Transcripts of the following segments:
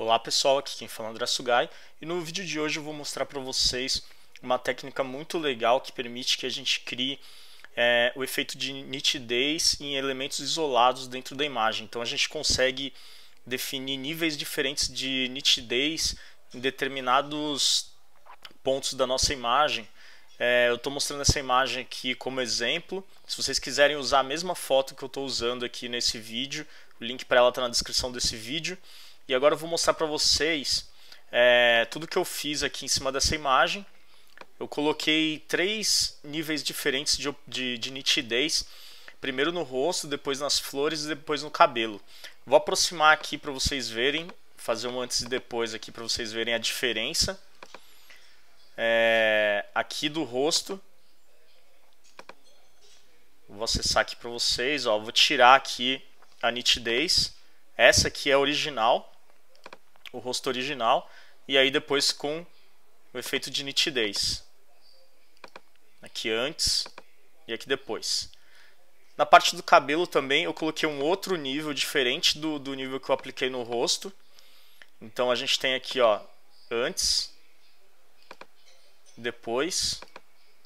Olá pessoal, aqui quem fala é André Sugai e no vídeo de hoje eu vou mostrar para vocês uma técnica muito legal que permite que a gente crie é, o efeito de nitidez em elementos isolados dentro da imagem. Então a gente consegue definir níveis diferentes de nitidez em determinados pontos da nossa imagem. É, eu estou mostrando essa imagem aqui como exemplo. Se vocês quiserem usar a mesma foto que eu estou usando aqui nesse vídeo, o link para ela está na descrição desse vídeo. E agora eu vou mostrar para vocês é, tudo que eu fiz aqui em cima dessa imagem. Eu coloquei três níveis diferentes de, de, de nitidez. Primeiro no rosto, depois nas flores e depois no cabelo. Vou aproximar aqui para vocês verem, fazer um antes e depois aqui para vocês verem a diferença. É, aqui do rosto. Vou acessar aqui para vocês, ó, vou tirar aqui a nitidez. Essa aqui é a original o rosto original e aí depois com o efeito de nitidez. Aqui antes e aqui depois. Na parte do cabelo também eu coloquei um outro nível diferente do, do nível que eu apliquei no rosto. Então a gente tem aqui ó, antes, depois,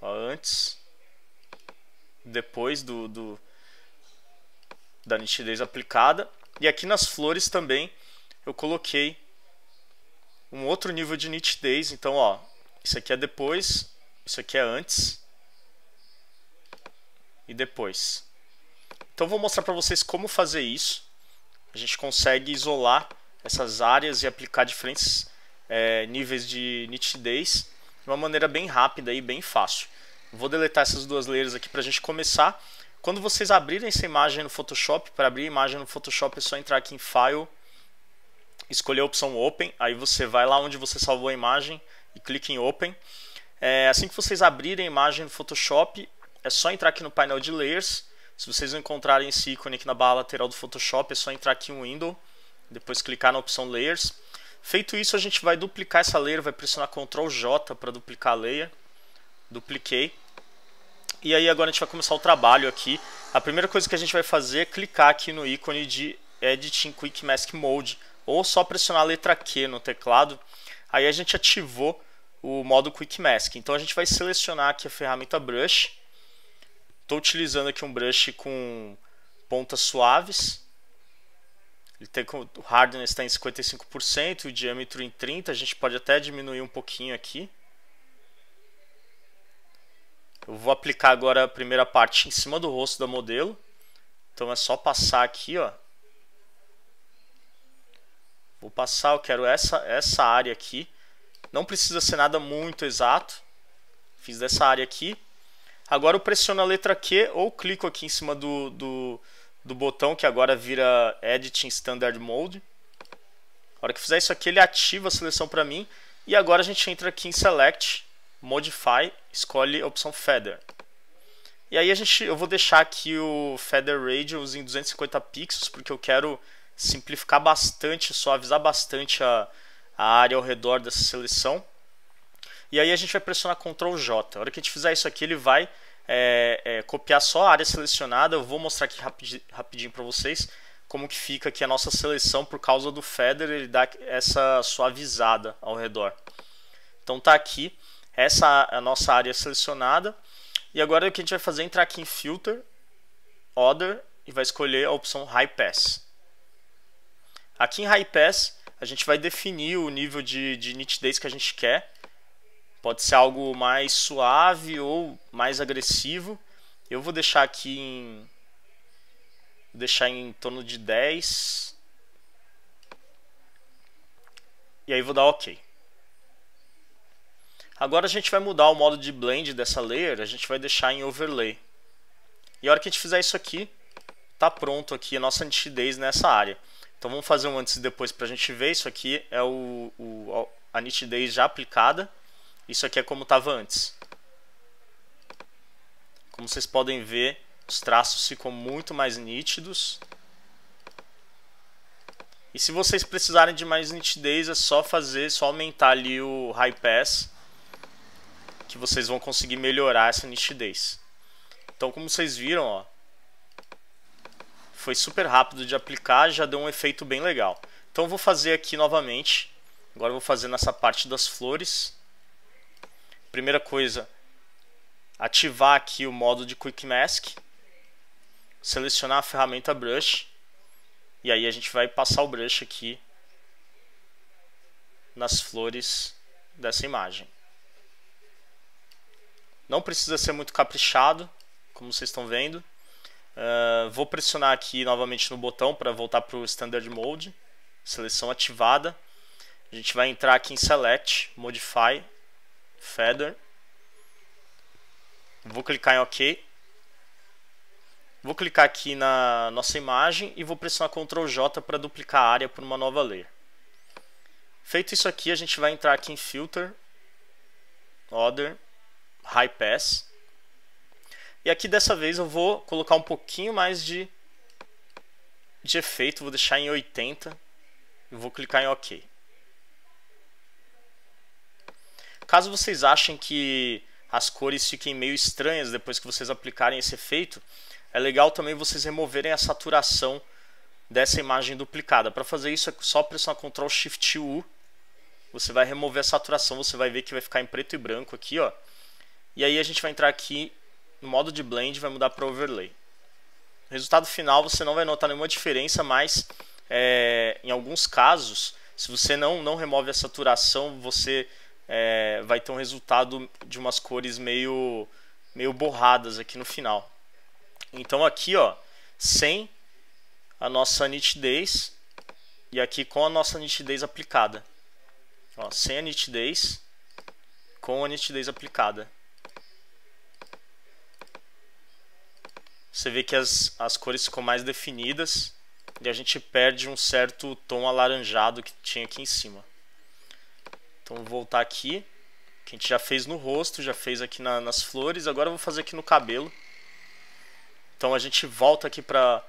ó, antes, depois do, do da nitidez aplicada. E aqui nas flores também eu coloquei um outro nível de nitidez. Então, ó, isso aqui é depois, isso aqui é antes e depois. Então, vou mostrar para vocês como fazer isso. A gente consegue isolar essas áreas e aplicar diferentes é, níveis de nitidez de uma maneira bem rápida e bem fácil. Vou deletar essas duas layers aqui para a gente começar. Quando vocês abrirem essa imagem no Photoshop, para abrir a imagem no Photoshop é só entrar aqui em File, escolher a opção Open, aí você vai lá onde você salvou a imagem e clica em Open. É, assim que vocês abrirem a imagem no Photoshop, é só entrar aqui no painel de Layers. Se vocês não encontrarem esse ícone aqui na barra lateral do Photoshop, é só entrar aqui em Window, depois clicar na opção Layers. Feito isso, a gente vai duplicar essa layer, vai pressionar Ctrl J para duplicar a layer. Dupliquei. E aí agora a gente vai começar o trabalho aqui. A primeira coisa que a gente vai fazer é clicar aqui no ícone de Editing Quick Mask Mode ou só pressionar a letra Q no teclado, aí a gente ativou o modo Quick Mask. Então a gente vai selecionar aqui a ferramenta Brush. Estou utilizando aqui um brush com pontas suaves. Ele tem o hardness está em 55%, o diâmetro em 30. A gente pode até diminuir um pouquinho aqui. Eu vou aplicar agora a primeira parte em cima do rosto da modelo. Então é só passar aqui, ó, Vou passar, eu quero essa, essa área aqui. Não precisa ser nada muito exato. Fiz dessa área aqui. Agora eu pressiono a letra Q ou clico aqui em cima do, do, do botão que agora vira Editing Standard Mode. A hora que fizer isso aqui, ele ativa a seleção para mim. E agora a gente entra aqui em Select, Modify, escolhe a opção Feather. E aí a gente, eu vou deixar aqui o Feather Radius em 250 pixels, porque eu quero simplificar bastante, suavizar bastante a, a área ao redor dessa seleção. E aí a gente vai pressionar Ctrl J. A hora que a gente fizer isso aqui, ele vai é, é, copiar só a área selecionada. Eu vou mostrar aqui rapidinho para vocês como que fica aqui a nossa seleção por causa do feather, ele dá essa suavizada ao redor. Então tá aqui essa a nossa área selecionada. E agora o que a gente vai fazer é entrar aqui em Filter, Other e vai escolher a opção High Pass. Aqui em High Pass, a gente vai definir o nível de, de nitidez que a gente quer. Pode ser algo mais suave ou mais agressivo. Eu vou deixar aqui em. Vou deixar em torno de 10. E aí vou dar OK. Agora a gente vai mudar o modo de blend dessa layer, a gente vai deixar em overlay. E a hora que a gente fizer isso aqui, tá pronto aqui a nossa nitidez nessa área. Então vamos fazer um antes e depois para a gente ver. Isso aqui é o, o, a nitidez já aplicada. Isso aqui é como estava antes. Como vocês podem ver, os traços ficam muito mais nítidos. E se vocês precisarem de mais nitidez, é só fazer, só aumentar ali o high pass que vocês vão conseguir melhorar essa nitidez. Então, como vocês viram, ó, foi super rápido de aplicar, já deu um efeito bem legal. Então vou fazer aqui novamente. Agora vou fazer nessa parte das flores. Primeira coisa, ativar aqui o modo de Quick Mask. Selecionar a ferramenta Brush. E aí a gente vai passar o brush aqui nas flores dessa imagem. Não precisa ser muito caprichado, como vocês estão vendo. Ah, vou pressionar aqui novamente no botão para voltar para o Standard Mode. Seleção ativada. A gente vai entrar aqui em Select, Modify, Feather. Vou clicar em OK. Vou clicar aqui na nossa imagem e vou pressionar Ctrl J para duplicar a área por uma nova layer. Feito isso aqui, a gente vai entrar aqui em Filter, Other, High Pass. E aqui dessa vez eu vou colocar um pouquinho mais de, de efeito, vou deixar em 80 e vou clicar em OK. Caso vocês achem que as cores fiquem meio estranhas depois que vocês aplicarem esse efeito, é legal também vocês removerem a saturação dessa imagem duplicada. Para fazer isso é só pressionar Ctrl Shift U. Você vai remover a saturação, você vai ver que vai ficar em preto e branco aqui, ó. E aí a gente vai entrar aqui no modo de blend vai mudar para overlay. No resultado final você não vai notar nenhuma diferença, mas é, em alguns casos, se você não, não remove a saturação, você é, vai ter um resultado de umas cores meio, meio borradas aqui no final. Então aqui, ó, sem a nossa nitidez e aqui com a nossa nitidez aplicada. Ó, sem a nitidez, com a nitidez aplicada. você vê que as, as cores ficam mais definidas e a gente perde um certo tom alaranjado que tinha aqui em cima. Então vou voltar aqui, que a gente já fez no rosto, já fez aqui na, nas flores, agora eu vou fazer aqui no cabelo. Então a gente volta aqui para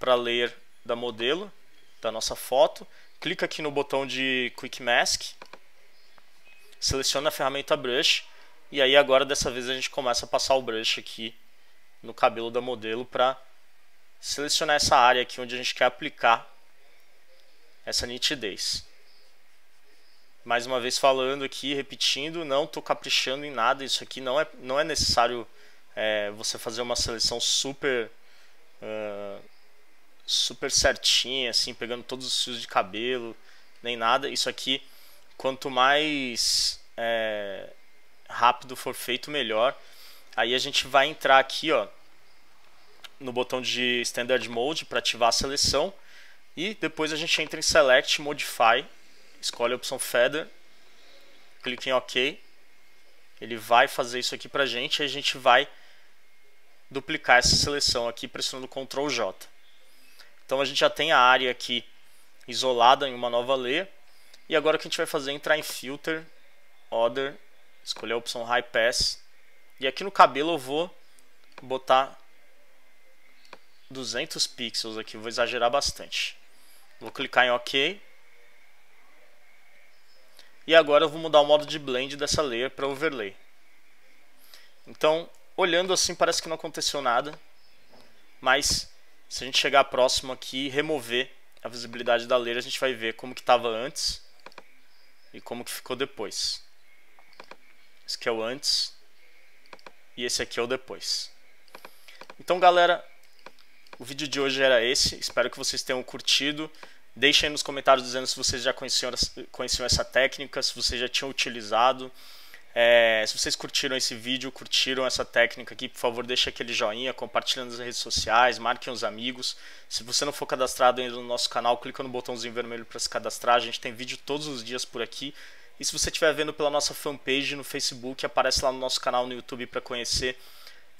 para layer da modelo, da nossa foto, clica aqui no botão de Quick Mask, seleciona a ferramenta Brush, e aí agora dessa vez a gente começa a passar o brush aqui no cabelo da modelo para selecionar essa área aqui onde a gente quer aplicar essa nitidez. Mais uma vez falando aqui, repetindo, não estou caprichando em nada, isso aqui não é, não é necessário é, você fazer uma seleção super uh, super certinha, assim, pegando todos os fios de cabelo, nem nada. Isso aqui, quanto mais é, rápido for feito, melhor. Aí a gente vai entrar aqui ó, no botão de Standard Mode para ativar a seleção. E depois a gente entra em Select, Modify, escolhe a opção Feather, clica em OK. Ele vai fazer isso aqui para a gente e a gente vai duplicar essa seleção aqui pressionando Ctrl J. Então a gente já tem a área aqui isolada em uma nova layer. E agora o que a gente vai fazer é entrar em Filter, Other, escolher a opção High Pass e aqui no cabelo eu vou botar 200 pixels aqui, vou exagerar bastante. Vou clicar em OK. E agora eu vou mudar o modo de blend dessa layer para overlay. Então, olhando assim parece que não aconteceu nada, mas se a gente chegar próximo aqui e remover a visibilidade da layer, a gente vai ver como que estava antes e como que ficou depois. Esse aqui é o antes e esse aqui é o depois. Então, galera, o vídeo de hoje era esse. Espero que vocês tenham curtido. Deixem nos comentários dizendo se vocês já conheciam, conheciam essa técnica, se vocês já tinham utilizado. É, se vocês curtiram esse vídeo, curtiram essa técnica aqui, por favor, deixe aquele joinha, compartilhe nas redes sociais, marquem os amigos. Se você não for cadastrado ainda no nosso canal, clica no botãozinho vermelho para se cadastrar. A gente tem vídeo todos os dias por aqui. E se você estiver vendo pela nossa fanpage no Facebook, aparece lá no nosso canal no YouTube para conhecer.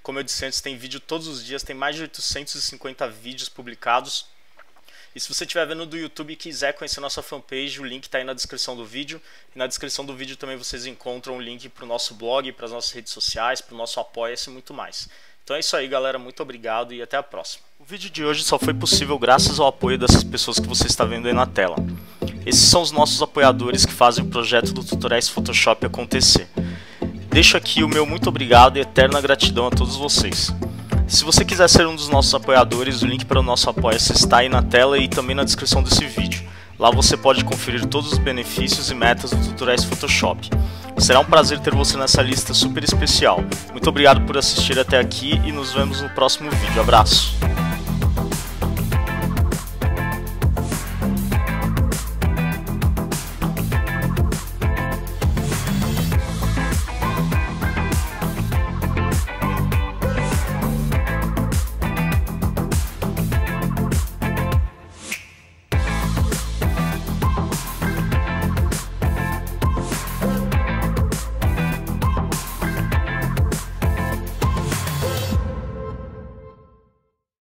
Como eu disse antes, tem vídeo todos os dias, tem mais de 850 vídeos publicados. E se você estiver vendo do YouTube e quiser conhecer nossa fanpage, o link está aí na descrição do vídeo. E na descrição do vídeo também vocês encontram o link para o nosso blog, para as nossas redes sociais, para o nosso apoia-se e muito mais. Então é isso aí, galera. Muito obrigado e até a próxima. O vídeo de hoje só foi possível graças ao apoio dessas pessoas que você está vendo aí na tela. Esses são os nossos apoiadores que fazem o projeto do Tutoriais Photoshop acontecer. Deixo aqui o meu muito obrigado e eterna gratidão a todos vocês. Se você quiser ser um dos nossos apoiadores, o link para o nosso apoia-se está aí na tela e também na descrição desse vídeo. Lá você pode conferir todos os benefícios e metas do Tutoriais Photoshop. Será um prazer ter você nessa lista super especial. Muito obrigado por assistir até aqui e nos vemos no próximo vídeo. Abraço!